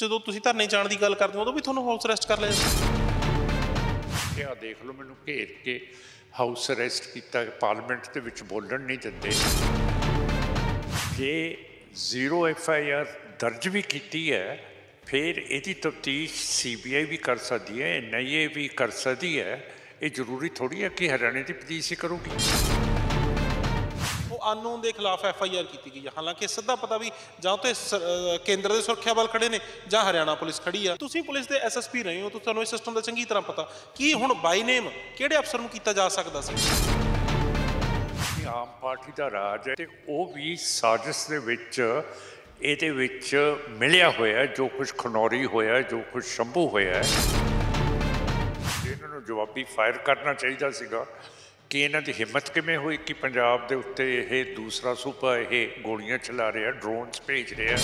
ਜਦੋਂ ਤੁਸੀਂ ਧਰਨੇ ਜਾਣ ਦੀ ਗੱਲ ਕਰਦੇ ਹੋ ਉਦੋਂ ਵੀ ਤੁਹਾਨੂੰ ਹਾਊਸ ਅਰੈਸਟ ਕਰ ਲਿਆ ਆ ਦੇਖ ਲਓ ਮੈਨੂੰ ਘੇਰ ਕੇ ਹਾਊਸ ਅਰੈਸਟ ਕੀਤਾ ਪਾਰਲੀਮੈਂਟ ਦੇ ਵਿੱਚ ਬੋਲਣ ਨਹੀਂ ਦਿੰਦੇ ਜੇ ਜ਼ੀਰੋ ਐਫ ਆਈ ਆਰ ਦਰਜ ਵੀ ਕੀਤੀ ਹੈ ਫਿਰ ਇਹਦੀ ਤਫਤੀਸ਼ ਸੀਬੀਆਈ ਵੀ ਕਰ ਸਕਦੀ ਹੈ ਐਨਆਈਏ ਵੀ ਕਰ ਸਕਦੀ ਹੈ ਇਹ ਜ਼ਰੂਰੀ ਥੋੜੀ ਹੈ ਕਿ ਹਰਿਆਣੇ ਦੀ ਪੁਲਿਸ ਹੀ ਕਰੂਗੀ ਅਨਨੋਨ ਦੇ ਖਿਲਾਫ ਐਫ ਆਈ ਆਰ ਕੀਤੀ ਗਈ ਹੈ ਹਾਲਾਂਕਿ ਸਿੱਧਾ ਪਤਾ ਵੀ ਜਾਂ ਤੇ ਕੇਂਦਰ ਦੇ ਸੁਰੱਖਿਆ ਬਲ ਖੜੇ ਨੇ ਜਾਂ ਹਰਿਆਣਾ ਪੁਲਿਸ ਖੜੀ ਆ ਤੁਸੀਂ ਪੁਲਿਸ ਦੇ ਐਸ ਐਸ ਪੀ ਰਹੇ ਹੋ ਤਾਂ ਤੁਹਾਨੂੰ ਇਸ ਸਿਸਟਮ ਦਾ ਚੰਗੀ ਤਰ੍ਹਾਂ ਪਤਾ ਕੀ ਹੁਣ ਬਾਈ ਨੇਮ ਕਿਹੜੇ ਅਫਸਰ ਨੂੰ ਕੀਤਾ ਜਾ ਸਕਦਾ ਸੀ ਆਮ ਪਾਰਟੀ ਦਾ ਰਾਜ ਹੈ ਤੇ ਉਹ ਵੀ ਸਾਜ਼ਿਸ਼ ਦੇ ਵਿੱਚ ਇਹਦੇ ਵਿੱਚ ਮਿਲਿਆ ਹੋਇਆ ਜੋ ਕੁਝ ਖਨੌਰੀ ਹੋਇਆ ਜੋ ਕੁਝ ਸ਼ੰਭੂ ਹੋਇਆ ਇਹਨਾਂ ਨੂੰ ਜਵਾਬੀ ਫਾਇਰ ਕਰਨਾ ਚਾਹੀਦਾ ਸੀਗਾ ਕਿ ਇਹਨਾਂ ਦੀ ਹਿੰਮਤ ਕਿਵੇਂ ਹੋਈ ਕਿ ਪੰਜਾਬ ਦੇ ਉੱਤੇ ਇਹ ਦੂਸਰਾ ਸੂਬਾ ਇਹ ਗੋਲੀਆਂ ਚਲਾ ਰਿਹਾ ਡਰੋਨਸ ਭੇਜ ਰਿਹਾ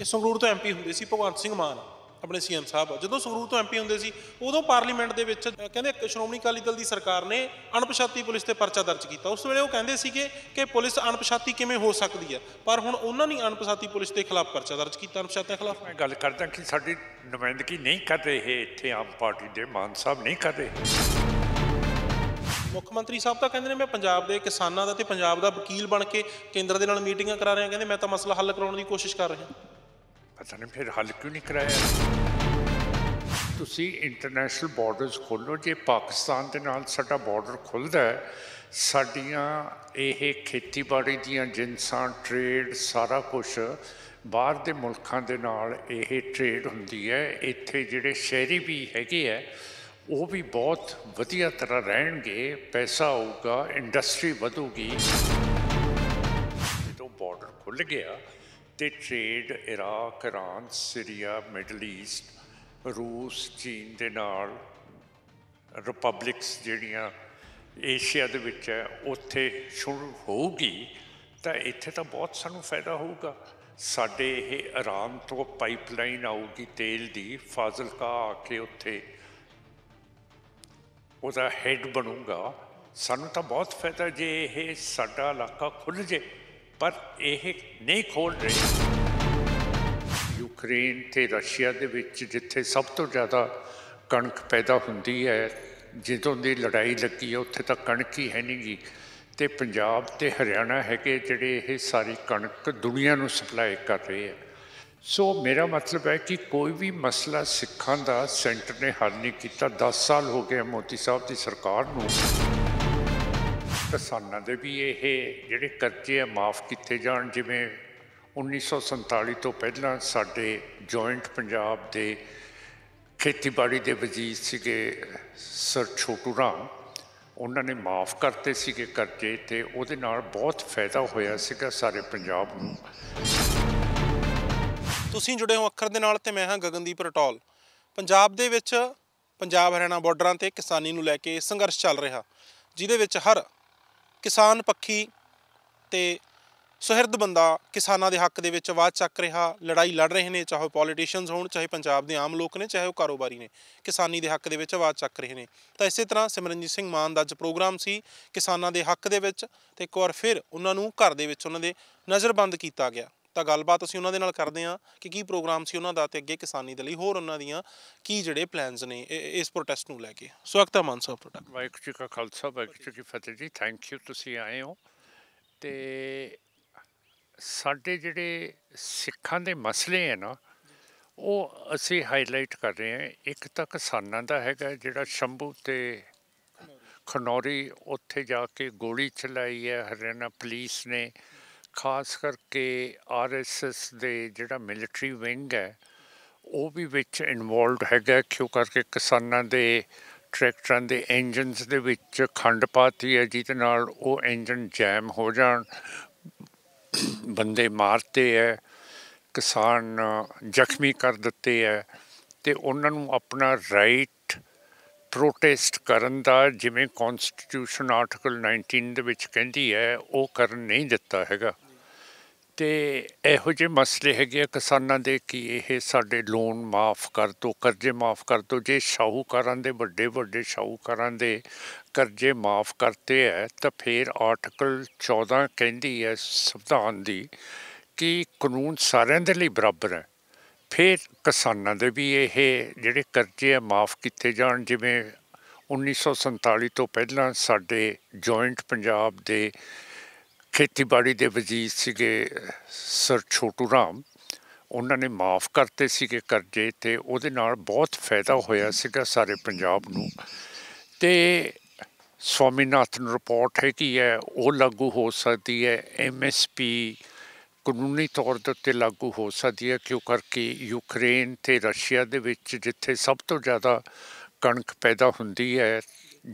ਇਹ ਸੰਗਰੂਰ ਤੋਂ ਐਮਪੀ ਹੁੰਦੇ ਸੀ ਭਗਵੰਤ ਸਿੰਘ ਮਾਨ ਆਪਣੇ ਸੀਐਮ ਸਾਹਿਬ ਜਦੋਂ ਸੰਗਰੂਰ ਤੋਂ ਐਮਪੀ ਹੁੰਦੇ ਸੀ ਉਦੋਂ ਪਾਰਲੀਮੈਂਟ ਦੇ ਵਿੱਚ ਕਹਿੰਦੇ ਸ਼੍ਰੋਮਣੀ ਅਕਾਲੀ ਦਲ ਦੀ ਸਰਕਾਰ ਨੇ ਅਣਪਛਾਤੀ ਪੁਲਿਸ ਤੇ ਪਰਚਾ ਦਰਜ ਕੀਤਾ ਉਸ ਵੇਲੇ ਉਹ ਕਹਿੰਦੇ ਸੀਗੇ ਕਿ ਪੁਲਿਸ ਅਣਪਛਾਤੀ ਕਿਵੇਂ ਹੋ ਸਕਦੀ ਹੈ ਪਰ ਹੁਣ ਉਹਨਾਂ ਨੇ ਅਣਪਛਾਤੀ ਪੁਲਿਸ ਦੇ ਖਿਲਾਫ ਪਰਚਾ ਦਰਜ ਕੀਤਾ ਅਣਪਛਾਤਿਆਂ ਖਿਲਾਫ ਮੈਂ ਗੱਲ ਕਰਦਾ ਕਿ ਸਾਡੀ ਨੁਮਾਇੰਦਗੀ ਨਹੀਂ ਕਰ ਰਹੇ ਇੱਥੇ ਆਮ ਪਾਰਟੀ ਦੇ ਮਾਨ ਸਾਹਿਬ ਨਹੀਂ ਕਰ ਰਹੇ ਮੁੱਖ ਮੰਤਰੀ ਸਾਹਿਬ ਤਾਂ ਕਹਿੰਦੇ ਨੇ ਮੈਂ ਪੰਜਾਬ ਦੇ ਕਿਸਾਨਾਂ ਦਾ ਤੇ ਪੰਜਾਬ ਦਾ ਵਕੀਲ ਬਣ ਕੇ ਕੇਂਦਰ ਦੇ ਨਾਲ ਮੀਟਿੰਗਾਂ ਕਰਾ ਰਿਹਾ ਕਹਿੰਦੇ ਮੈਂ ਤਾਂ ਮਸਲਾ ਹੱਲ ਕਰਾਉਣ ਦੀ ਕੋਸ਼ਿਸ਼ ਕਰ ਰਿਹਾ ਪਤਾ ਨਹੀਂ ਫਿਰ ਹੱਲ ਕਿਉਂ ਨਹੀਂ ਕਰਾਇਆ ਤੁਸੀਂ ਇੰਟਰਨੈਸ਼ਨਲ ਬਾਰਡਰਸ ਖੋਲੋ ਜੇ ਪਾਕਿਸਤਾਨ ਦੇ ਨਾਲ ਸਾਡਾ ਬਾਰਡਰ ਖੁੱਲਦਾ ਹੈ ਸਾਡੀਆਂ ਇਹ ਖੇਤੀਬਾੜੀ ਦੀਆਂ ਜਿੰਸਾਂ ਟ੍ਰੇਡ ਸਾਰਾ ਕੁਝ ਬਾਹਰ ਦੇ ਮੁਲਕਾਂ ਦੇ ਨਾਲ ਇਹ ਟ੍ਰੇਡ ਹੁੰਦੀ ਹੈ ਇੱਥੇ ਜਿਹੜੇ ਸ਼ਹਿਰੀ ਵੀ ਹੈਗੇ ਆ ਉਹ ਵੀ ਬਹੁਤ ਵਧੀਆ ਤਰ੍ਹਾਂ ਰਹਿਣਗੇ ਪੈਸਾ ਆਊਗਾ ਇੰਡਸਟਰੀ ਵਧੂਗੀ ਜਦੋਂ ਬਾਰਡਰ ਖੁੱਲ ਗਿਆ ਤੇ trade Iraq Iran Syria middle East ਰੂਸ ਚੀਨ ਦੇ ਨਾਲ ਰਿਪਬਲਿਕਸ ਜਿਹੜੀਆਂ ਏਸ਼ੀਆ ਦੇ ਵਿੱਚ ਹੈ ਉੱਥੇ ਸ਼ੁਰੂ ਹੋਊਗੀ ਤਾਂ ਇੱਥੇ ਤਾਂ ਬਹੁਤ ਸਾਨੂੰ ਫਾਇਦਾ ਹੋਊਗਾ ਸਾਡੇ ਇਹ ਆਰਾਮ ਤੋਂ ਪਾਈਪਲਾਈਨ ਆਊਗੀ ਤੇਲ ਦੀ ਫਾਜ਼ਲਕਾ ਆ ਕੇ ਉੱਥੇ ਉਹਦਾ ਹੈੱਡ ਬਣੂਗਾ ਸਾਨੂੰ ਤਾਂ ਬਹੁਤ ਫਾਇਦਾ ਜੇ ਇਹ ਸਾਡਾ ਇਲਾਕਾ ਖੁੱਲ ਜੇ ਪਰ ਇਹ ਨਹੀਂ ਖੋਲ ਰਹੇ ਯੂਕਰੇਨ ਤੇ ਰਸ਼ੀਆ ਦੇ ਵਿੱਚ ਜਿੱਥੇ ਸਭ ਤੋਂ ਜ਼ਿਆਦਾ ਕਣਕ ਪੈਦਾ ਹੁੰਦੀ ਹੈ ਜਦੋਂ ਦੀ ਲੜਾਈ ਲੱਗੀ ਹੈ ਉੱਥੇ ਤਾਂ ਕਣਕ ਹੀ ਹੈ ਨਹੀਂਗੀ ਤੇ ਪੰਜਾਬ ਤੇ ਹਰਿਆਣਾ ਹੈਗੇ ਜਿਹੜੇ ਇਹ ਸਾਰੀ ਕਣਕ ਦੁਨੀਆ ਨੂੰ ਸਪਲਾਈ ਕਰ ਰਹੇ ਆ ਸੋ ਮੇਰਾ ਮਤਲਬ ਹੈ ਕਿ ਕੋਈ ਵੀ ਮਸਲਾ ਸਿੱਖਾਂ ਦਾ ਸੈਂਟਰ ਨੇ ਹੱਲ ਨਹੀਂ ਕੀਤਾ 10 ਸਾਲ ਹੋ ਗਏ ਮੋਤੀ ਸਾਹਿਬ ਦੀ ਸਰਕਾਰ ਨੂੰ ਕਿਸਾਨਾਂ ਦੇ ਵੀ ਇਹ ਜਿਹੜੇ ਕਰਜ਼ੇ ਆ ਮਾਫ ਕੀਤੇ ਜਾਣ ਜਿਵੇਂ 1947 ਤੋਂ ਪਹਿਲਾਂ ਸਾਡੇ ਜੁਆਇੰਟ ਪੰਜਾਬ ਦੇ ਖੇਤੀਬਾੜੀ ਦੇ ਵਜ਼ੀਰ ਸੀਗੇ ਸਰ ਛੋਟੂ ਰਾਮ ਉਹਨਾਂ ਨੇ ਮਾਫ ਕਰਤੇ ਸੀਗੇ ਕਰਜ਼ੇ ਤੇ ਉਹਦੇ ਨਾਲ ਬਹੁਤ ਫਾਇਦਾ ਹੋਇਆ ਸੀਗਾ ਸਾਰੇ ਪੰਜਾਬ ਨੂੰ ਤੁਸੀਂ ਜੁੜੇ ਹੋ ਅੱਖਰ ਦੇ ਨਾਲ ਤੇ ਮੈਂ ਹਾਂ ਗਗਨਦੀਪ ਰਟੋਲ ਪੰਜਾਬ ਦੇ ਵਿੱਚ ਪੰਜਾਬ ਹਰਿਆਣਾ ਬਾਰਡਰਾਂ ਤੇ ਕਿਸਾਨੀ ਨੂੰ ਲੈ ਕੇ ਸੰਘਰਸ਼ ਚੱਲ ਰਿਹਾ ਜਿਹਦੇ ਵਿੱਚ ਹਰ ਕਿਸਾਨ ਪੱਖੀ ਤੇ ਸਹਿਰਦ ਬੰਦਾ ਕਿਸਾਨਾਂ ਦੇ ਹੱਕ ਦੇ ਵਿੱਚ ਆਵਾਜ਼ ਚੱਕ ਰਿਹਾ ਲੜਾਈ ਲੜ ਰਹੇ ਨੇ ਚਾਹੇ ਪੋਲੀਟੀਸ਼ੀਅਨਸ ਹੋਣ ਚਾਹੇ ਪੰਜਾਬ ਦੇ ਆਮ ਲੋਕ ਨੇ ਚਾਹੇ ਉਹ ਕਾਰੋਬਾਰੀ ਨੇ ਕਿਸਾਨੀ ਦੇ ਹੱਕ ਦੇ ਵਿੱਚ ਆਵਾਜ਼ ਚੱਕ ਰਹੇ ਨੇ ਤਾਂ ਇਸੇ ਤਰ੍ਹਾਂ ਸਿਮਰਨਜੀਤ ਸਿੰਘ ਮਾਨ ਦਾ ਅੱਜ ਪ੍ਰੋਗਰਾਮ ਸੀ ਕਿਸਾਨਾਂ ਦੇ ਹੱਕ ਦੇ ਵਿੱਚ ਤੇ ਇੱਕ ਵਾਰ ਫਿਰ ਉਹਨਾਂ ਨੂੰ ਘਰ ਦੇ ਵਿੱਚ ਉਹਨਾਂ ਦੇ ਨਜ਼ਰਬੰਦ ਕੀਤਾ ਗਿਆ ਤਾਂ ਗੱਲਬਾਤ ਅਸੀਂ ਉਹਨਾਂ ਦੇ ਨਾਲ ਕਰਦੇ ਆ ਕਿ ਕੀ ਪ੍ਰੋਗਰਾਮ ਸੀ ਉਹਨਾਂ ਦਾ ਤੇ ਅੱਗੇ ਕਿਸਾਨੀ ਦੇ ਲਈ ਹੋਰ ਉਹਨਾਂ ਦੀਆਂ ਕੀ ਜਿਹੜੇ ਪਲਾਨਸ ਨੇ ਇਸ ਪ੍ਰੋਟੈਸਟ ਨੂੰ ਲੈ ਕੇ ਸਵਾਗਤ ਹੈ ਮਾਨ ਸਾਹਿਬ ਤੁਹਾਡਾ ਵਾਹਿਗੁਰੂ ਜੀ ਕਾ ਖਾਲਸਾ ਵਾਹਿਗੁਰੂ ਜੀ ਕੀ ਫਤਿਹ ਜੀ ਥੈਂਕ ਯੂ ਤੁਸੀਂ ਆਏ ਹੋ ਤੇ ਸਾਡੇ ਜਿਹੜੇ ਸਿੱਖਾਂ ਦੇ ਮਸਲੇ ਹਨ ਨਾ ਉਹ ਅਸੀਂ ਹਾਈਲਾਈਟ ਕਰ ਰਹੇ ਹਾਂ ਇੱਕ ਤਾਂ ਕਿਸਾਨਾਂ ਦਾ ਹੈਗਾ ਜਿਹੜਾ ਸ਼ੰਭੂ ਤੇ ਖਨੌਰੀ ਉੱਥੇ ਜਾ ਕੇ ਗੋਲੀ ਚਲਾਈ ਹੈ ਹਰਿਆਣਾ ਪੁਲਿਸ ਨੇ ਖਾਸ ਕਰਕੇ ਆਰਐਸਐਸ ਦੇ ਜਿਹੜਾ ਮਿਲਟਰੀ ਵਿੰਗ ਹੈ ਉਹ ਵੀ ਵਿੱਚ ਇਨਵੋਲਡ ਹੈਗਾ ਕਿਉਂ ਕਰਕੇ ਕਿਸਾਨਾਂ ਦੇ ਟਰੈਕਟਰਾਂ ਦੇ ਇੰਜਨਸ ਦੇ ਵਿੱਚ ਖੰਡ ਪਾਤੀ ਹੈ ਜਿਸ ਨਾਲ ਉਹ ਇੰਜਨ ਜੈਮ ਹੋ ਜਾਣ ਬੰਦੇ ਮਾਰਤੇ ਹੈ ਕਿਸਾਨ ਜ਼ਖਮੀ ਕਰ ਦਿੱਤੇ ਹੈ ਤੇ ਉਹਨਾਂ ਨੂੰ ਆਪਣਾ ਰਾਈਟ ਪ੍ਰੋਟੈਸਟ ਕਰਨ ਦਾ ਜਿਵੇਂ ਕਨਸਟੀਟਿਊਸ਼ਨ ਆਰਟੀਕਲ 19 ਦੇ ਵਿੱਚ ਕਹਿੰਦੀ ਹੈ ਉਹ ਕਰਨ ਨਹੀਂ ਦਿੱਤਾ ਹੈਗਾ ਤੇ ਇਹੋ ਜਿਹੇ ਮਸਲੇ ਹੈਗੇ ਕਿਸਾਨਾਂ ਦੇ ਕਿ ਇਹ ਸਾਡੇ ਲੋਨ ਮਾਫ ਕਰ ਦੋ ਕਰਜ਼ੇ ਮਾਫ ਕਰ ਦੋ ਜੇ ਸ਼ਾਹੂਕਾਰਾਂ ਦੇ ਵੱਡੇ ਵੱਡੇ ਸ਼ਾਹੂਕਾਰਾਂ ਦੇ ਕਰਜ਼ੇ ਮਾਫ ਕਰਤੇ ਹੈ ਤਾਂ ਫਿਰ ਆਰਟੀਕਲ 14 ਕਹਿੰਦੀ ਹੈ ਸੰਵਿਧਾਨ ਦੀ ਕਿ ਕਾਨੂੰਨ ਸਾਰਿਆਂ ਦੇ ਲਈ ਬਰਾਬਰ ਹੈ ਫਿਰ ਕਿਸਾਨਾਂ ਦੇ ਵੀ ਇਹ ਜਿਹੜੇ ਕਰਜ਼ੇ ਆ ਮਾਫ ਕੀਤੇ ਜਾਣ ਜਿਵੇਂ 1947 ਤੋਂ ਪਹਿਲਾਂ ਸਾਡੇ ਜੁਆਇੰਟ ਪੰਜਾਬ ਦੇ ਖੇਤੀਬਾੜੀ ਦੇ ਵਜ਼ੀਰ ਸੀਗੇ ਸਰ ਛੋਟੂ ਰਾਮ ਉਹਨਾਂ ਨੇ ਮਾਫ ਕਰਤੇ ਸੀਗੇ ਕਰਜ਼ੇ ਤੇ ਉਹਦੇ ਨਾਲ ਬਹੁਤ ਫਾਇਦਾ ਹੋਇਆ ਸੀਗਾ ਸਾਰੇ ਪੰਜਾਬ ਨੂੰ ਤੇ ਨਾਥਨ ਰਿਪੋਰਟ ਕਿ ਇਹ ਉਹ ਲਾਗੂ ਹੋ ਸਕਦੀ ਹੈ ਐਮਐਸਪੀ ਕਾਨੂੰਨੀ ਤੌਰ ਤੇ ਲਾਗੂ ਹੋ ਸਕਦੀ ਹੈ ਕਿਉਂ ਕਰਕੇ ਯੂਕਰੇਨ ਤੇ ਰਸ਼ੀਆ ਦੇ ਵਿੱਚ ਜਿੱਥੇ ਸਭ ਤੋਂ ਜ਼ਿਆਦਾ ਕਣਕ ਪੈਦਾ ਹੁੰਦੀ ਹੈ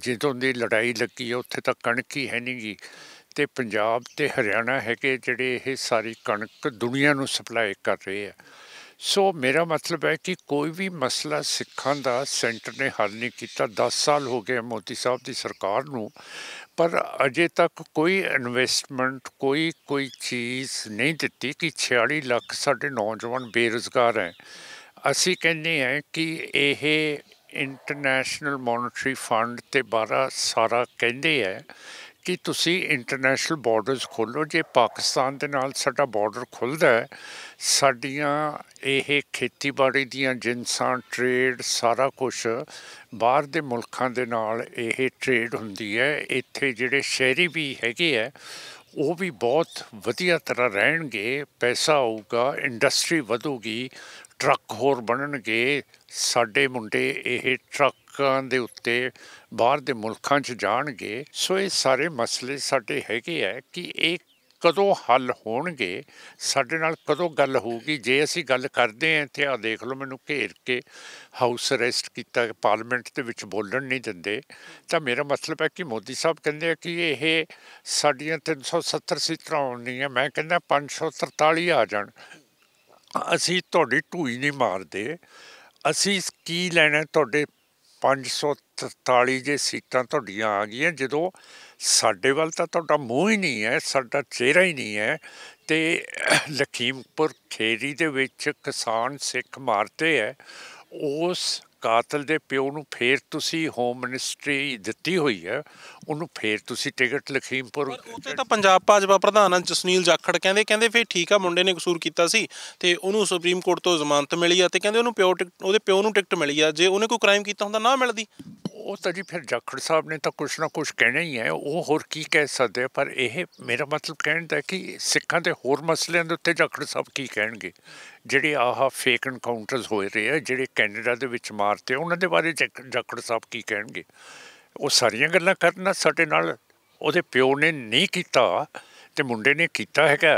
ਜਦੋਂ ਦੀ ਲੜਾਈ ਲੱਗੀ ਹੈ ਉੱਥੇ ਤਾਂ ਕਣਕ ਹੀ ਹੈ ਨਹੀਂਗੀ ਤੇ ਪੰਜਾਬ ਤੇ ਹਰਿਆਣਾ ਹੈਗੇ ਜਿਹੜੇ ਇਹ ਸਾਰੀ ਕਣਕ ਦੁਨੀਆ ਨੂੰ ਸਪਲਾਈ ਕਰ ਰਹੇ ਆ ਸੋ ਮੇਰਾ ਮਤਲਬ ਹੈ ਕਿ ਕੋਈ ਵੀ ਮਸਲਾ ਸਿੱਖਾਂ ਦਾ ਸੈਂਟਰ ਨੇ ਹੱਲ ਨਹੀਂ ਕੀਤਾ 10 ਸਾਲ ਹੋ ਗਏ ਮੋਦੀ ਸਾਹਿਬ ਦੀ ਸਰਕਾਰ ਨੂੰ ਪਰ ਅਜੇ ਤੱਕ ਕੋਈ ਇਨਵੈਸਟਮੈਂਟ ਕੋਈ ਕੋਈ ਚੀਜ਼ ਨਹੀਂ ਦਿੱਤੀ ਕਿ 46 ਲੱਖ ਸਾਡੇ ਨੌਜਵਾਨ ਬੇਰੋਜ਼ਗਾਰ ਹੈ ਅਸੀਂ ਕਹਿੰਦੇ ਹਾਂ ਕਿ ਇਹ ਇੰਟਰਨੈਸ਼ਨਲ ਮੋਨਟਰੀ ਫੰਡ ਤੇ ਬਾਰਾ ਸਾਰਾ ਕਹਿੰਦੇ ਹੈ ਕਿ ਤੁਸੀਂ ਇੰਟਰਨੈਸ਼ਨਲ ਬਾਰਡਰਸ ਖੋਲੋ ਜੇ ਪਾਕਿਸਤਾਨ ਦੇ ਨਾਲ ਸਾਡਾ ਬਾਰਡਰ ਖੁੱਲਦਾ ਹੈ ਸਾਡੀਆਂ ਇਹ ਖੇਤੀਬਾੜੀ ਦੀਆਂ ਜਿੰਸਾਂ ਟ੍ਰੇਡ ਸਾਰਾ ਕੁਝ ਬਾਹਰ ਦੇ ਮੁਲਕਾਂ ਦੇ ਨਾਲ ਇਹ ਟ੍ਰੇਡ ਹੁੰਦੀ ਹੈ ਇੱਥੇ ਜਿਹੜੇ ਸ਼ਹਿਰੀ ਵੀ ਹੈਗੇ ਆ ਉਹ ਵੀ ਬਹੁਤ ਵਧੀਆ ਤਰ੍ਹਾਂ ਰਹਿਣਗੇ ਪੈਸਾ ਆਊਗਾ ਇੰਡਸਟਰੀ ਵਧੂਗੀ ਟਰੱਕ ਹੋਰ ਬਣਨਗੇ ਸਾਡੇ ਮੁੰਡੇ ਇਹ ਟਰੱਕਾਂ ਦੇ ਉੱਤੇ ਬਾਹਰ ਦੇ ਮੁਲਕਾਂ 'ਚ ਜਾਣਗੇ ਸੋ ਇਹ ਸਾਰੇ ਮਸਲੇ ਸਾਡੇ ਹੈਗੇ ਆ ਕਿ ਇਹ ਕਦੋਂ ਹੱਲ ਹੋਣਗੇ ਸਾਡੇ ਨਾਲ ਕਦੋਂ ਗੱਲ ਹੋਊਗੀ ਜੇ ਅਸੀਂ ਗੱਲ ਕਰਦੇ ਆ ਤੇ ਆ ਦੇਖ ਲਓ ਮੈਨੂੰ ਘੇਰ ਕੇ ਹਾਊਸ ਅਰੈਸਟ ਕੀਤਾ ਪਾਰਲੀਮੈਂਟ ਦੇ ਵਿੱਚ ਬੋਲਣ ਨਹੀਂ ਦਿੰਦੇ ਤਾਂ ਮੇਰਾ ਮਤਲਬ ਹੈ ਕਿ ਮੋਦੀ ਸਾਹਿਬ ਕਹਿੰਦੇ ਆ ਕਿ ਇਹ ਸਾਡੀਆਂ 370 ਸੀਟਾਂ ਆਉਣੀਆਂ ਮੈਂ ਕਹਿੰਦਾ 543 ਆ ਜਾਣ ਅਸੀਂ ਤੁਹਾਡੀ ਢੂਈ ਨਹੀਂ ਮਾਰਦੇ ਅਸੀਂ ਕੀ ਲੈਣਾ ਤੁਹਾਡੇ 543 ਜੇ ਸੀਟਾਂ ਤੁਹਾਡੀਆਂ ਆ ਗਈਆਂ ਜਦੋਂ ਸਾਡੇ ਵੱਲ ਤਾਂ ਤੁਹਾਡਾ ਮੂੰਹ ਹੀ ਨਹੀਂ ਹੈ ਸਾਡਾ ਚਿਹਰਾ ਹੀ ਨਹੀਂ ਹੈ ਤੇ ਲਖੀਮਪੁਰ ਖੇਰੀ ਦੇ ਵਿੱਚ ਕਿਸਾਨ ਸਿੱਖ ਮਾਰਤੇ ਹੈ ਉਸ ਕਾਤਲ ਦੇ ਪਿਓ ਨੂੰ ਫੇਰ ਤੁਸੀਂ ਹੋਮ ਮਿਨਿਸਟਰੀ ਦਿੱਤੀ ਹੋਈ ਹੈ ਉਹਨੂੰ ਫੇਰ ਤੁਸੀਂ ਟਿਕਟ ਲਖੀਮਪੁਰ ਉੱਤੇ ਤਾਂ ਪੰਜਾਬ ਭਾਜਪਾ ਪ੍ਰਧਾਨ ਜਸਨੀਲ ਜਾਖੜ ਕਹਿੰਦੇ ਕਹਿੰਦੇ ਫੇਰ ਠੀਕ ਆ ਮੁੰਡੇ ਨੇ ਕਸੂਰ ਕੀਤਾ ਸੀ ਤੇ ਉਹਨੂੰ ਸੁਪਰੀਮ ਕੋਰਟ ਤੋਂ ਜ਼ਮਾਨਤ ਮਿਲੀ ਆ ਤੇ ਕਹਿੰਦੇ ਉਹਨੂੰ ਪਿਓ ਉਹਦੇ ਪਿਓ ਨੂੰ ਟਿਕਟ ਮਿਲੀ ਆ ਜੇ ਉਹਨੇ ਕੋਈ ਕ੍ਰਾਈਮ ਕੀਤਾ ਹੁੰਦਾ ਨਾ ਮਿਲਦੀ ਉਹ ਤਾਂ ਜੀ ਫਿਰ ਜਾਖੜ ਸਾਹਿਬ ਨੇ ਤਾਂ ਕੁਛ ਨਾ ਕੁਛ ਕਹਿਣਾ ਹੀ ਹੈ ਉਹ ਹੋਰ ਕੀ ਕਹਿ ਸਕਦੇ ਪਰ ਇਹ ਮੇਰਾ ਮਤਲਬ ਕਹਿਣ ਦਾ ਕਿ ਸਿੱਖਾਂ ਦੇ ਹੋਰ ਮਸਲਿਆਂ ਦੇ ਉੱਤੇ ਜਾਖੜ ਸਾਹਿਬ ਕੀ ਕਹਿਣਗੇ ਜਿਹੜੇ ਆਹ ਫੇਕ ਐਨਕਾਊਂਟਰਸ ਹੋਏ ਰਹੇ ਆ ਜਿਹੜੇ ਕੈਨੇਡਾ ਦੇ ਵਿੱਚ ਮਾਰਤੇ ਉਹਨਾਂ ਦੇ ਬਾਰੇ ਜਾਖੜ ਸਾਹਿਬ ਕੀ ਕਹਿਣਗੇ ਉਹ ਸਾਰੀਆਂ ਗੱਲਾਂ ਕਰਨਾ ਸਾਡੇ ਨਾਲ ਉਹਦੇ ਪਿਓ ਨੇ ਨਹੀਂ ਕੀਤਾ ਤੇ ਮੁੰਡੇ ਨੇ ਕੀਤਾ ਹੈਗਾ